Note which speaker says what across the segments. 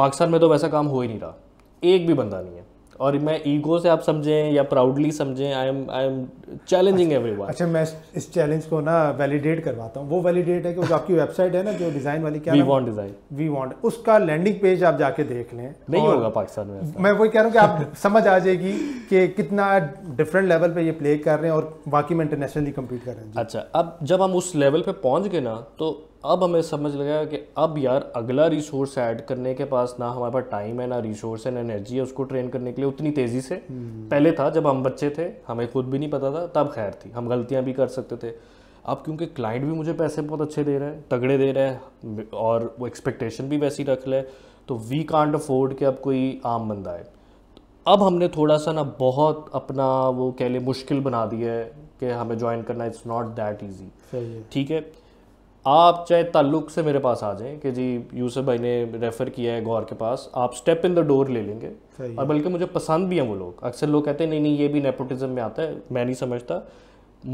Speaker 1: पाकिस्तान में तो वैसा काम हो ही नहीं रहा एक भी बंदा नहीं है और मैं ईगो से आप समझें या प्राउडली समझें I am I am challenging everyone अच्छा मैं इस चैलेंज को ना वैलिडेट करवाता हूँ वो वैलिडेट है क्योंकि आपकी वेबसाइट है ना जो डिज़ाइन वाली क्या we want design we want उसका लैंडिंग पेज आप जाके देख लें नहीं होगा पाकिस्तान में मैं वही कह रहा हूँ कि आप समझ आ जाएगी कि कितना डिफरेंट लेवल पर ये प्ले कर रहे हैं और बाकी में इंटरनेशनली कम्पीट कर रहे हैं अच्छा अब जब हम उस लेवल पर पहुँच गए ना तो अब हमें समझ लगा कि अब यार अगला रिसोर्स ऐड करने के पास ना हमारे पास टाइम है ना रिसोर्स है ना एनर्जी है उसको ट्रेन करने के लिए उतनी तेज़ी से हम्म। पहले था जब हम बच्चे थे हमें खुद भी नहीं पता था तब खैर थी हम गलतियाँ भी कर सकते थे अब क्योंकि क्लाइंट भी मुझे पैसे बहुत अच्छे दे रहे हैं तगड़े दे रहे हैं और वो एक्सपेक्टेशन भी वैसी रख ले तो वी कांट अफोर्ड कि अब कोई आम बंदा है अब हमने थोड़ा सा ना बहुत अपना वो कह लें मुश्किल बना दिया है कि हमें ज्वाइन करना इट्स नॉट दैट ईजी ठीक है आप चाहे ताल्लुक से मेरे पास आ जाएं कि जी यूसुफ भाई ने रेफ़र किया है गौर के पास आप स्टेप इन द डोर ले लेंगे और बल्कि मुझे पसंद भी हैं वो लोग अक्सर लोग कहते हैं नहीं नहीं ये भी नेपोटिज्म में आता है मैं नहीं समझता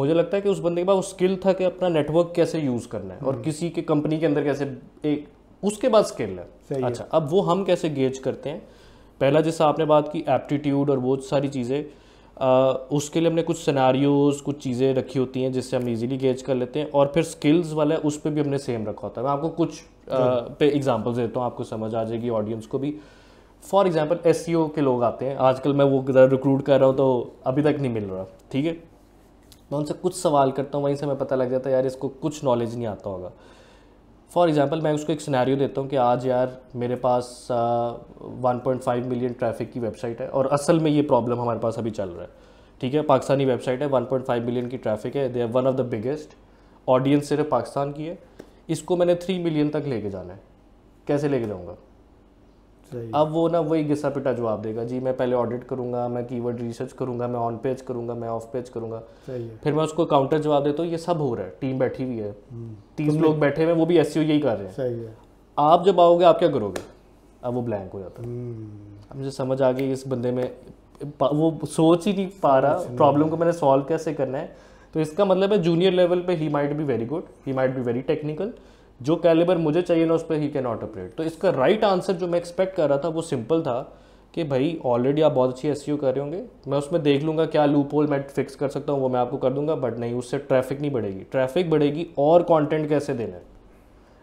Speaker 1: मुझे लगता है कि उस बंदे के पास वो स्किल था कि अपना नेटवर्क कैसे यूज़ करना है और हम्म। किसी के कंपनी के अंदर कैसे एक उसके बाद स्किल है अच्छा अब वो हम कैसे गेज करते हैं पहला जैसा आपने बात की एप्टीट्यूड और वो सारी चीज़ें उसके लिए हमने कुछ सिनारियोज कुछ चीज़ें रखी होती हैं जिससे हम इजीली गेज कर लेते हैं और फिर स्किल्स वाला है उस पर भी हमने सेम रखा होता है मैं आपको कुछ आ, हाँ। पे एग्जांपल्स देता हूँ आपको समझ आ जाएगी ऑडियंस को भी फॉर एग्जांपल एस के लोग आते हैं आजकल मैं वो रिक्रूट कर रहा हूँ तो अभी तक नहीं मिल रहा ठीक है मैं उनसे कुछ सवाल करता हूँ वहीं से मैं पता लग जाता है यार इसको कुछ नॉलेज नहीं आता होगा फॉर एग्ज़ाम्पल मैं उसको एक सिनेरियो देता हूँ कि आज यार मेरे पास one point five million traffic की वेबसाइट है और असल में ये प्रॉब्लम हमारे पास अभी चल रहा है ठीक है पाकिस्तानी वेबसाइट है वन पॉइंट फाइव मिलियन की ट्रैफिक है they are one of the biggest audience सिर्फ पाकिस्तान की है इसको मैंने थ्री मिलियन तक लेके जाना है कैसे लेके जाऊँगा अब वो ना वही घिसा पिटा जवाब देगा जी मैं पहले ऑडिट करूंगा मैं कीवर्ड रिसर्च करूंगा मैं ऑन पेज करूंगा मैं ऑफ पेज करूंगा फिर मैं उसको काउंटर जवाब देता हूँ ये सब हो रहा है टीम बैठी हुई है हम्म। तीस लोग बैठे हुए वो भी एस यही कर रहे हैं सही है आप जब आओगे आप क्या करोगे अब वो ब्लैंक हो जाता है हम्म। मुझे समझ आ गई इस बंदे में वो सोच ही नहीं पा रहा प्रॉब्लम को मैंने सॉल्व कैसे करना है तो इसका मतलब है जूनियर लेवल पे he might be very good he might be very technical जो कैलिबर मुझे चाहिए ना उस पर ही कैन नॉट ऑपरेट तो इसका राइट right आंसर जो मैं एक्सपेक्ट कर रहा था वो सिंपल था कि भाई ऑलरेडी आप बहुत अच्छी एस कर रहे होंगे मैं उसमें देख लूँगा क्या लूप होल मैं फिक्स कर सकता हूँ वो मैं आपको कर दूंगा बट नहीं उससे ट्रैफिक नहीं बढ़ेगी ट्रैफिक बढ़ेगी और कॉन्टेंट कैसे देना है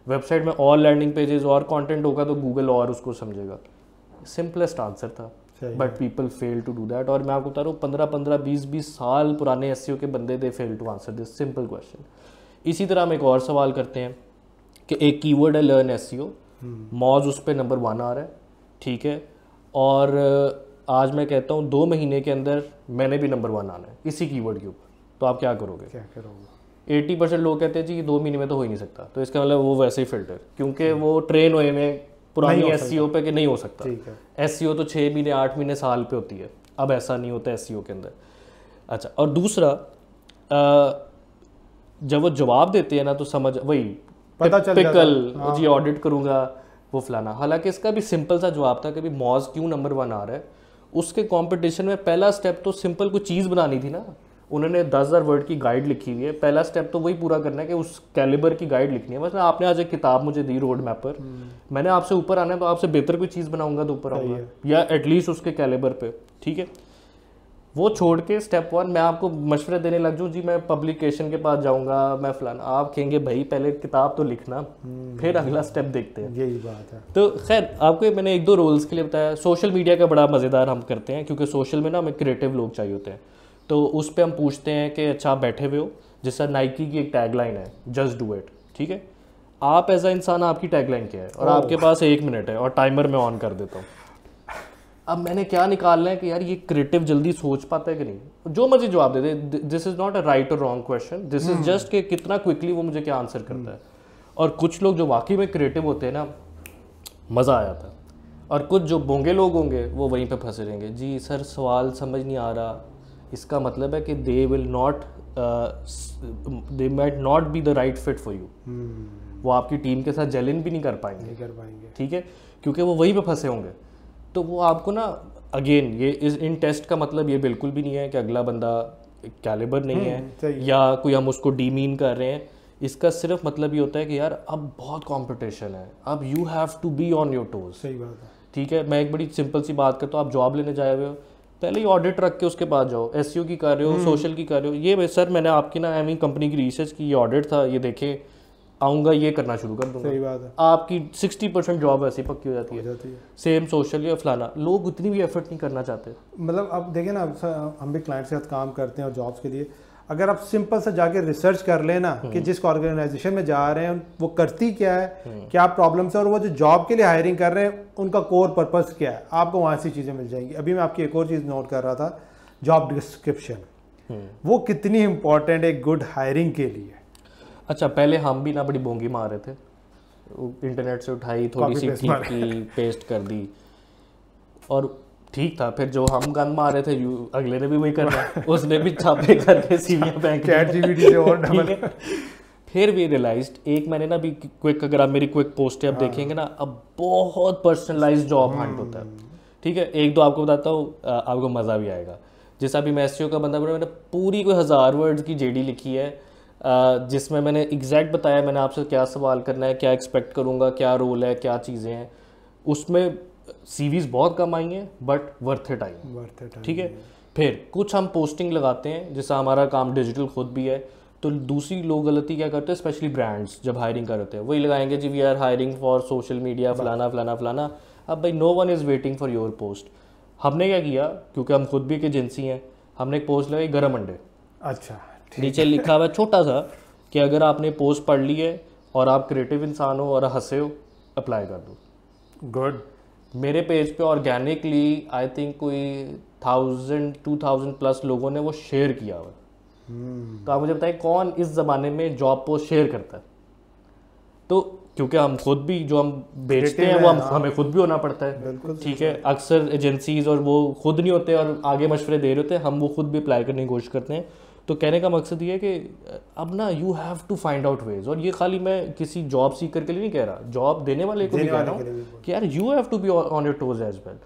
Speaker 1: वेबसाइट में और लैंडिंग पेजेस और कॉन्टेंट होगा तो गूगल और उसको समझेगा सिंपलेस्ट आंसर था but people fail to do that और मैं आपको बता रहा हूँ पंद्रह पंद्रह बीस बीस साल पुराने एस के बंदे they fail to answer this simple question इसी तरह हम एक और सवाल करते हैं कि एक कीवर्ड है लर्न एस मॉज उस पर नंबर वन आ रहा है ठीक है और uh, आज मैं कहता हूँ दो महीने के अंदर मैंने भी नंबर वन आना है इसी कीवर्ड के ऊपर तो आप क्या करोगे क्या करोगे एट्टी परसेंट लोग कहते हैं जी दो महीने में तो हो ही नहीं सकता तो इसका मतलब वो वैसे ही फिल्टर क्योंकि वो ट्रेन हुए में पुरानी एस सी ओ पे कि नहीं हो सकता एस सी ओ तो छः महीने आठ महीने साल पे होती है अब ऐसा नहीं होता एस सी ओ के अंदर अच्छा और दूसरा आ, uh, जब वो जवाब देते हैं ना तो समझ वही पता चल पिकल हाँ। जी ऑडिट करूंगा वो फलाना हालांकि इसका भी सिंपल सा जवाब था कि मॉज क्यों नंबर वन आ रहा है उसके कंपटीशन में पहला स्टेप तो सिंपल कोई चीज़ बनानी थी ना उन्होंने दस हज़ार वर्ड की गाइड लिखी हुई है पहला स्टेप तो वही पूरा करना है कि उस कैलिबर की गाइड लिखनी है बस आपने आज एक किताब मुझे दी रोड मैप पर मैंने आपसे ऊपर आना है तो आपसे बेहतर कोई चीज़ बनाऊंगा तो ऊपर आऊंगा या एटलीस्ट उसके कैलिबर पे ठीक है वो छोड़ के स्टेप वन मैं आपको मशवरे देने लग जाऊँ जी मैं पब्लिकेशन के पास जाऊँगा मैं फलाना आप कहेंगे भाई पहले किताब तो लिखना हम्म। फिर अगला स्टेप देखते हैं यही बात है तो खैर आपको मैंने एक दो रोल्स के लिए बताया सोशल मीडिया का बड़ा मज़ेदार हम करते हैं क्योंकि सोशल में ना हमें क्रिएटिव लोग चाहिए होते हैं तो उस पर हम पूछते हैं कि अच्छा आप बैठे हुए हो जैसा नाइकी की एक टैगलाइन है जस्ट डू इट ठीक है आप एज अ इंसान आपकी टैगलाइन क्या है और oh. आपके पास एक मिनट है और टाइमर में ऑन कर देता हूँ अब मैंने क्या निकालना है कि यार ये क्रिएटिव जल्दी सोच पाता है कि नहीं जो मर्जी जवाब दे दे this is not a right और wrong question this is just कि कितना क्विकली वो मुझे क्या आंसर करता है hmm. और कुछ लोग जो वाकई में क्रिएटिव होते हैं ना मज़ा आ जाता है और कुछ जो बोंगे लोग होंगे वो वहीं पे फंसे रहेंगे जी सर सवाल समझ नहीं आ रहा इसका मतलब है कि they will not they might not be the right fit for you वो आपकी टीम के साथ जेलिन भी नहीं कर पाएंगे नहीं कर पाएंगे ठीक है क्योंकि वो वहीं पे फंसे होंगे तो वो आपको ना अगेन ये इस इन टेस्ट का मतलब ये बिल्कुल भी नहीं है कि अगला बंदा कैलिबर नहीं हम्म, है या कोई हम उसको डीमीन कर रहे हैं इसका सिर्फ मतलब ये होता है कि यार अब बहुत कंपटीशन है अब you have to be on your toes सही बात है ठीक है मैं एक बड़ी सिंपल सी बात करता हूँ आप जॉब लेने जाए हुए हो पहले ही ऑडिट रख के उसके पास जाओ एस e की कर रहे हो सोशल हम्म। की कर रहे हो ये सर मैंने आपकी ना एम कंपनी की रिसर्च की ये ऑडिट था ये देखें आऊंगा ये करना शुरू कर दूंगा सही बात है आपकी सिक्सटी परसेंट जॉब ऐसी पक्की हो जाती है, सेम सोशल या फलाना लोग उतनी भी एफर्ट नहीं करना चाहते मतलब आप देखें ना हम भी क्लाइंट के साथ काम करते हैं और जॉब्स के लिए अगर आप सिंपल से जाके रिसर्च कर लेना कि हम्म। जिस ऑर्गेनाइजेशन में जा रहे हैं वो करती क्या है हम्म। क्या प्रॉब्लम्स है और वो जो जॉब के लिए हायरिंग कर रहे हैं उनका कोर पर्पस क्या है आपको वहाँ सी चीज़ें मिल जाएंगी अभी मैं आपकी एक और चीज़ नोट कर रहा था जॉब डिस्क्रिप्शन हम्म। वो कितनी इंपॉर्टेंट है गुड हायरिंग के लिए अच्छा पहले हम भी ना बड़ी बोंगी मार रहे थे इंटरनेट से उठाई थोड़ी सी ठीक की पेस्ट कर दी और ठीक था फिर जो हम गन मार रहे थे यू, अगले ने भी वही कर रहा उसने भी छापे करके सीवियां बैंक और डबल फिर भी रियलाइज एक मैंने ना भी क्विक अगर आप मेरी क्विक पोस्टें आप हाँ। देखेंगे ना अब बहुत पर्सनलाइज जॉब हंट होता है ठीक है एक दो आपको बताता हूँ आपको मज़ा भी आएगा जैसा अभी मैं एस e का बंदा बोला मैंने पूरी कोई हज़ार वर्ड की जेडी लिखी है जिसमें मैंने एग्जैक्ट बताया मैंने आपसे क्या सवाल करना है क्या एक्सपेक्ट करूँगा क्या रोल है क्या चीज़ें हैं उसमें सीवीज बहुत कम आई हैं but worth it I worth it ठीक है फिर कुछ हम पोस्टिंग लगाते हैं जैसा हमारा काम डिजिटल खुद भी है तो दूसरी लोग गलती क्या करते हैं स्पेशली ब्रांड्स जब हायरिंग करते हैं वही लगाएंगे जी we are hiring for social media फलाना फलाना फलाना अब भाई no one is waiting for your post हमने क्या किया क्योंकि हम खुद भी एक एजेंसी हैं हमने एक पोस्ट लगाई गर्म अंडे अच्छा नीचे लिखा हुआ छोटा सा कि अगर आपने पोस्ट पढ़ ली है और आप क्रिएटिव इंसान हो और हंसे हो अप्लाई कर दो गुड मेरे पेज पे ऑर्गेनिकली आई थिंक कोई थाउजेंड टू थाउजेंड प्लस लोगों ने वो शेयर किया हुआ hmm. तो आप मुझे बताएं कौन इस ज़माने में जॉब पोस्ट शेयर करता है तो क्योंकि हम खुद भी जो हम बेचते हैं वो हम हाँ। हमें खुद भी होना पड़ता है ठीक है अक्सर एजेंसीज और वो खुद नहीं होते और आगे मशवरे दे रहे होते हैं हम वो खुद भी अप्लाई करने की कोशिश करते हैं तो कहने का मकसद ये है कि अब ना you have to find out ways और ये खाली मैं किसी जॉब सीकर के लिए नहीं कह रहा जॉब देने वाले को भी कह रहा हूँ कि यार you have to be on your toes as well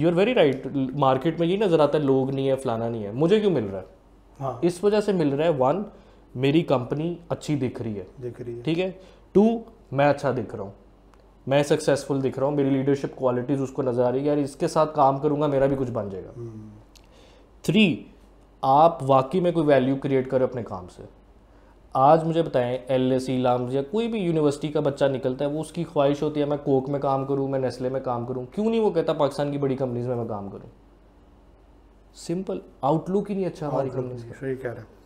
Speaker 1: you are very right market में ये नज़र आता है लोग नहीं है फलाना नहीं है मुझे क्यों मिल रहा है हाँ. इस वजह से मिल रहा है वन मेरी कंपनी अच्छी दिख रही है दिख रही है ठीक है टू मैं अच्छा दिख रहा हूँ मैं सक्सेसफुल दिख रहा हूँ मेरी लीडरशिप क्वालिटीज़ उसको नज़र आ रही है यार इसके साथ काम करूँगा मेरा भी कुछ बन जाएगा थ्री हम्म। hmm. आप वाकई में कोई वैल्यू क्रिएट करें अपने काम से आज मुझे बताएं एल एस लाम्स या कोई भी यूनिवर्सिटी का बच्चा निकलता है वो उसकी ख्वाहिश होती है मैं कोक में काम करूँ मैं नेस्ले में काम करूँ क्यों नहीं वो कहता पाकिस्तान की बड़ी कंपनीज में मैं काम करूँ सिंपल आउटलुक ही नहीं अच्छा हमारी कंपनीज सही कह रहे हैं